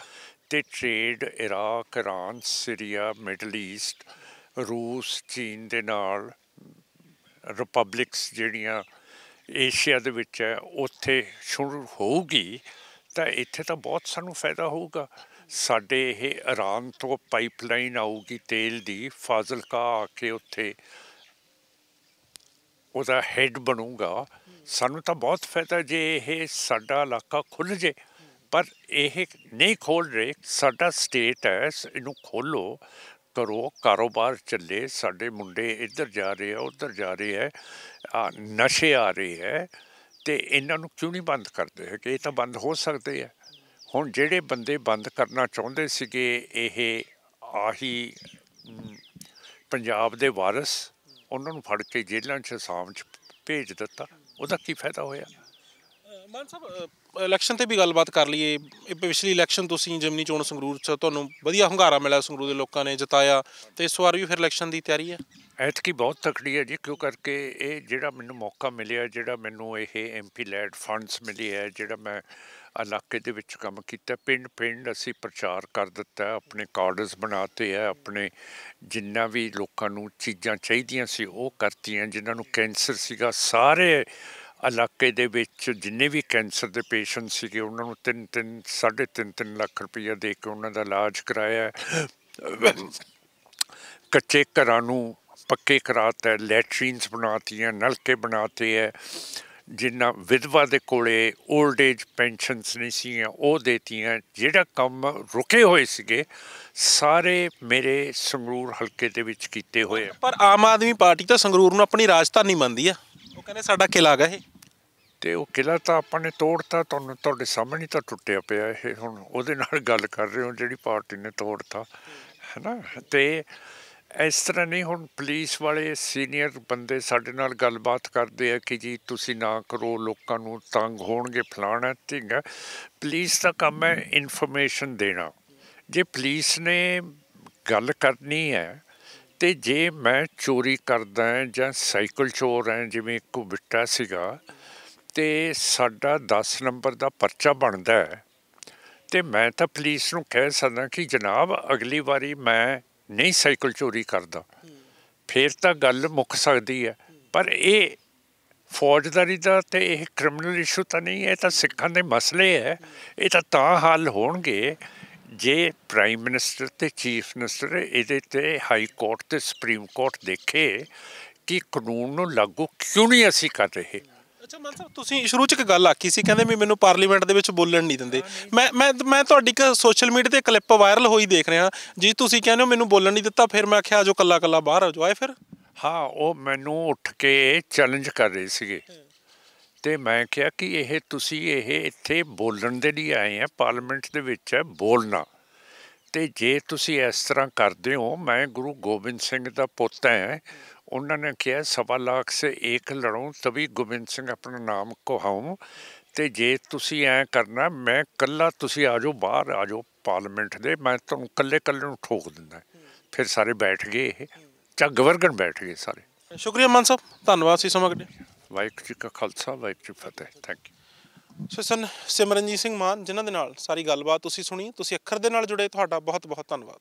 ਤੇ trade Iraq Iran Syria middle East ਰੂਸ ਚੀਨ ਦੇ ਨਾਲ ਰਿਪਬਲਿਕਸ ਜਿਹੜੀਆਂ ਏਸ਼ੀਆ ਦੇ ਵਿੱਚ ਹੈ ਉੱਥੇ ਸ਼ੁਰੂ ਹੋਊਗੀ ਤਾਂ ਇੱਥੇ ਤਾਂ ਬਹੁਤ ਸਾਨੂੰ ਫਾਇਦਾ ਹੋਊਗਾ ਸਾਡੇ ਇਹ ਇਰਾਨ ਤੋਂ ਪਾਈਪਲਾਈਨ ਆਊਗੀ ਤੇਲ ਦੀ ਕਾ ਆ ਕੇ ਉੱਥੇ ਉਹਦਾ ਹੈੱਡ ਬਣੂਗਾ ਸਾਨੂੰ ਤਾਂ ਬਹੁਤ ਫਾਇਦਾ ਜੇ ਇਹ ਸਾਡਾ ਇਲਾਕਾ ਖੁੱਲ ਜੇ ਪਰ ਇਹ ਨਹੀਂ ਖੋਲ ਰਹੇ ਸਾਡਾ ਸਟੇਟ ਹੈ ਇਹਨੂੰ ਖੋਲੋ ਕਰੋ ਕਾਰੋਬਾਰ ਚੱਲੇ ਸਾਡੇ ਮੁੰਡੇ ਇੱਧਰ ਜਾ ਰਹੇ ਆ ਉੱਧਰ ਜਾ ਰਹੇ ਆ ਆ ਨਸ਼ੇ ਆ ਰਹੀ ਹੈ ਤੇ ਇਹਨਾਂ ਨੂੰ ਕਿਉਂ ਨਹੀਂ ਬੰਦ ਕਰਦੇ ਹੈ ਕਿ ਇਹ ਤਾਂ ਬੰਦ ਹੋ ਸਕਦੇ ਹੈ ਹੁਣ ਜਿਹੜੇ ਬੰਦੇ ਬੰਦ ਕਰਨਾ ਚਾਹੁੰਦੇ ਸੀਗੇ ਇਹ ਆਹੀ ਪੰਜਾਬ ਦੇ ਵਾਰਿਸ ਉਹਨਾਂ ਨੂੰ ਫੜ ਕੇ ਜੇਲ੍ਹਾਂ 'ਚ ਸਾਮ 'ਚ ਭੇਜ ਦਿੱਤਾ ਉਹਦਾ ਕੀ ਫਾਇਦਾ ਹੋਇਆ ਮਾਨ ਸਾਹਿਬ ਇਲੈਕਸ਼ਨ ਤੇ ਵੀ ਗੱਲਬਾਤ ਕਰ ਲਈਏ ਇਹ ਪਿਛਲੀ ਇਲੈਕਸ਼ਨ ਤੁਸੀਂ ਜਮਨੀ ਚੋਣ ਸੰਗਰੂਰ ਚ ਤੁਹਾਨੂੰ ਵਧੀਆ ਹੰਗਾਰਾ ਮਿਲਿਆ ਸੰਗਰੂਰ ਦੇ ਲੋਕਾਂ ਨੇ ਜਿਤਾਇਆ ਤੇ ਇਸ ਵਾਰ ਵੀ ਫਿਰ ਇਲੈਕਸ਼ਨ ਦੀ ਤਿਆਰੀ ਹੈ ਐਤਕੀ ਬਹੁਤ ਤਕੜੀ ਹੈ ਜੀ ਕਿਉਂ ਕਰਕੇ ਇਹ ਜਿਹੜਾ ਮੈਨੂੰ ਮੌਕਾ ਮਿਲਿਆ ਜਿਹੜਾ ਮੈਨੂੰ ਇਹ ਐਮਪੀ ਲੈਡ ਫੰਡਸ ਮਿਲੀ ਹੈ ਜਿਹੜਾ ਮੈਂ ਇਲਾਕੇ ਦੇ ਵਿੱਚ ਕੰਮ ਕੀਤਾ ਪਿੰਡ ਪਿੰਡ ਅਸੀਂ ਪ੍ਰਚਾਰ ਕਰ ਦਿੱਤਾ ਆਪਣੇ ਕਾਰਡਸ ਬਣਾਤੇ ਆ ਆਪਣੇ ਜਿੰਨਾ ਵੀ ਲੋਕਾਂ ਨੂੰ ਚੀਜ਼ਾਂ ਚਾਹੀਦੀਆਂ ਸੀ ਉਹ ਕਰਤੀਆਂ ਜਿਨ੍ਹਾਂ ਨੂੰ ਕੈਂਸਰ ਸੀਗਾ ਸਾਰੇ ਇਲਾਕੇ ਦੇ ਵਿੱਚ ਜਿੰਨੇ ਵੀ ਕੈਂਸਰ ਦੇ ਪੇਸ਼ੈਂਟ ਸੀਗੇ ਉਹਨਾਂ ਨੂੰ 3-3 3.5 ਲੱਖ ਰੁਪਏ ਦੇ ਕੇ ਉਹਨਾਂ ਦਾ ਇਲਾਜ ਕਰਾਇਆ ਕੱਚੇ ਘਰਾਂ ਨੂੰ ਪੱਕੇ ਕਰਾਤਾ ਲੈਟਰੀਨਸ ਬਣਾਤੀਆਂ ਨਲਕੇ ਬਣਾਤੇ ਐ ਜਿੰਨਾ ਵਿਧਵਾ ਦੇ ਕੋਲੇ 올ਡ ਏਜ ਪੈਨਸ਼ਨਸ ਨਹੀਂ ਸੀਆਂ ਉਹ ਦੇਤੀਆਂ ਜਿਹੜਾ ਕੰਮ ਰੁਕੇ ਹੋਏ ਸੀਗੇ ਸਾਰੇ ਮੇਰੇ ਸੰਗਰੂਰ ਹਲਕੇ ਦੇ ਵਿੱਚ ਕੀਤੇ ਹੋਏ ਆ ਪਰ ਆਮ ਆਦਮੀ ਪਾਰਟੀ ਤਾਂ ਸੰਗਰੂਰ ਨੂੰ ਆਪਣੀ ਰਾਜਧਾਨੀ ਮੰਨਦੀ ਆ ਉਹ ਕਹਿੰਦੇ ਸਾਡਾ ਕਿਲਾ ਹੈ ਇਹ ਤੇ ਉਹ ਕਿਲਾ ਤਾਂ ਆਪਾਂ ਨੇ ਤੋੜਤਾ ਤੁਹਾਨੂੰ ਤੁਹਾਡੇ ਸਾਹਮਣੇ ਤਾਂ ਟੁੱਟਿਆ ਪਿਆ ਇਹ ਹੁਣ ਉਹਦੇ ਨਾਲ ਗੱਲ ਕਰ ਰਹੇ ਹੋ ਜਿਹੜੀ ਪਾਰਟੀ ਨੇ ਤੋੜਤਾ ਹੈਨਾ ਤੇ ਇਸ ਤਰ੍ਹਾਂ ਨਹੀਂ ਹੁਣ ਪੁਲਿਸ ਵਾਲੇ ਸੀਨੀਅਰ ਬੰਦੇ ਸਾਡੇ ਨਾਲ ਗੱਲਬਾਤ ਕਰਦੇ ਆ ਕਿ ਜੀ ਤੁਸੀਂ ਨਾ ਕਰੋ ਲੋਕਾਂ ਨੂੰ ਤੰਗ ਹੋਣਗੇ ਫਲਾਣਾ ਠੀਕਾ ਪੁਲਿਸ ਦਾ ਕੰਮ ਹੈ ਇਨਫੋਰਮੇਸ਼ਨ ਦੇਣਾ ਜੇ ਪੁਲਿਸ ਨੇ ਗੱਲ ਕਰਨੀ ਹੈ ਤੇ ਜੇ ਮੈਂ ਚੋਰੀ ਕਰਦਾ ਜਾਂ ਸਾਈਕਲ ਚੋਰ ਹਾਂ ਜਿਵੇਂ ਇੱਕ ਬਿੱਟਾ ਸੀਗਾ ਤੇ ਸਾਡਾ 10 ਨੰਬਰ ਦਾ ਪਰਚਾ ਬਣਦਾ ਹੈ ਤੇ ਮੈਂ ਤਾਂ ਪੁਲਿਸ ਨੂੰ ਕਹਿ ਸਕਦਾ ਕਿ ਜਨਾਬ ਅਗਲੀ ਵਾਰੀ ਮੈਂ ਨਹੀਂ ਸਾਈਕਲ ਚੋਰੀ ਕਰਦਾ ਫੇਰ ਤਾਂ ਗੱਲ ਮੁੱਕ ਸਕਦੀ ਹੈ ਪਰ ਇਹ ਫੌਜਦਾਰੀ ਦਾ ਤੇ ਇਹ ਕ੍ਰਿਮੀਨਲ ਇਸ਼ੂ ਤਾਂ ਨਹੀਂ ਇਹ ਤਾਂ ਸਿੱਖਾਂ ਦੇ ਮਸਲੇ ਹੈ ਇਹ ਤਾਂ ਤਾਂ ਹੱਲ ਹੋਣਗੇ ਜੇ ਪ੍ਰਾਈਮ ਮਿਨਿਸਟਰ ਤੇ ਚੀਫ ਮਿਨਿਸਟਰ ਇਹਦੇ ਤੇ ਹਾਈ ਕੋਰਟ ਤੇ ਸੁਪਰੀਮ ਕੋਰਟ ਦੇਖੇ ਕਿ ਕਾਨੂੰਨ ਨੂੰ ਲਾਗੂ ਕਿਉਂ ਨਹੀਂ ਅਸੀਂ ਕਰ ਰਹੇ ਅੱਛਾ ਮਨ ਸਾਹਿਬ ਤੁਸੀਂ ਸ਼ੁਰੂ ਚ ਇੱਕ ਗੱਲ ਆਖੀ ਸੀ ਕਹਿੰਦੇ ਵੀ ਮੈਨੂੰ ਪਾਰਲੀਮੈਂਟ ਦੇ ਵਿੱਚ ਬੋਲਣ ਨਹੀਂ ਦਿੰਦੇ ਮੈਂ ਮੈਂ ਮੈਂ ਤੁਹਾਡੀ ਇੱਕ ਸੋਸ਼ਲ ਮੀਡੀਆ ਤੇ ਕਲਿੱਪ ਵਾਇਰਲ ਹੋਈ ਦੇਖ ਰਿਹਾ ਜੀ ਤੁਸੀਂ ਕਹਿੰਦੇ ਹੋ ਮੈਨੂੰ ਬੋਲਣ ਨਹੀਂ ਦਿੱਤਾ ਫਿਰ ਮੈਂ ਆਖਿਆ ਆਜੋ ਕੱਲਾ ਕੱਲਾ ਬਾਹਰ ਆ ਜਾਓ ਆਏ ਫਿਰ ਹਾਂ ਉਹ ਮੈਨੂੰ ਉੱਠ ਕੇ ਚੈਲੰਜ ਕਰ ਰਹੇ ਸੀਗੇ ਤੇ ਮੈਂ ਕਿਹਾ ਕਿ ਇਹ ਤੁਸੀਂ ਇਹ ਇੱਥੇ ਬੋਲਣ ਦੇ ਲਈ ਆਏ ਆ ਪਾਰਲੀਮੈਂਟ ਦੇ ਵਿੱਚ ਹੈ ਬੋਲਣਾ ਤੇ ਜੇ ਤੁਸੀਂ ਇਸ ਤਰ੍ਹਾਂ ਕਰਦੇ ਹੋ ਮੈਂ ਗੁਰੂ ਗੋਬਿੰਦ ਸਿੰਘ ਦਾ ਪੁੱਤ ਹਾਂ ਉਹਨਾਂ ਨੇ ਕਿਹਾ ਸਵਾ ਲੱਖ ਸੇ ਇੱਕ ਲੜੋਂ ਤਵੀ ਗੋਬਿੰਦ ਸਿੰਘ ਆਪਣਾ ਨਾਮ ਕੋਹਾਉ ਤੇ ਜੇ ਤੁਸੀਂ ਐ ਕਰਨਾ ਮੈਂ ਕੱਲਾ ਤੁਸੀਂ ਆਜੋ ਬਾਹਰ ਆਜੋ ਪਾਰਲੀਮੈਂਟ ਦੇ ਮੈਂ ਤੁਹਾਨੂੰ ਕੱਲੇ ਕੱਲੇ ਨੂੰ ਠੋਕ ਦਿੰਦਾ ਫਿਰ ਸਾਰੇ ਬੈਠ ਗਏ ਇਹ ਚਾ ਗਵਰਨਰ ਬੈਠ ਗਏ ਸਾਰੇ ਸ਼ੁਕਰੀਆ ਮਾਨ ਸਾਹਿਬ ਧੰਨਵਾਦ ਸੀ ਸਮਾਂ ਕੱਢਿਆ ਵਾਹਿਗੁਰੂ ਜੀ ਕਾ ਖਾਲਸਾ ਵਾਹਿਗੁਰੂ ਜੀ ਫਤਿਹ ਥੈਂਕ ਯੂ ਸੋ ਸਨ ਸਿਮਰਨਜੀਤ ਸਿੰਘ ਮਾਨ ਜਿਨ੍ਹਾਂ ਦੇ ਨਾਲ ਸਾਰੀ ਗੱਲਬਾਤ ਤੁਸੀਂ ਸੁਣੀ ਤੁਸੀਂ ਅੱਖਰ ਦੇ ਨਾਲ ਜੁੜੇ ਤੁਹਾਡਾ ਬਹੁਤ ਬਹੁਤ ਧੰਨਵਾਦ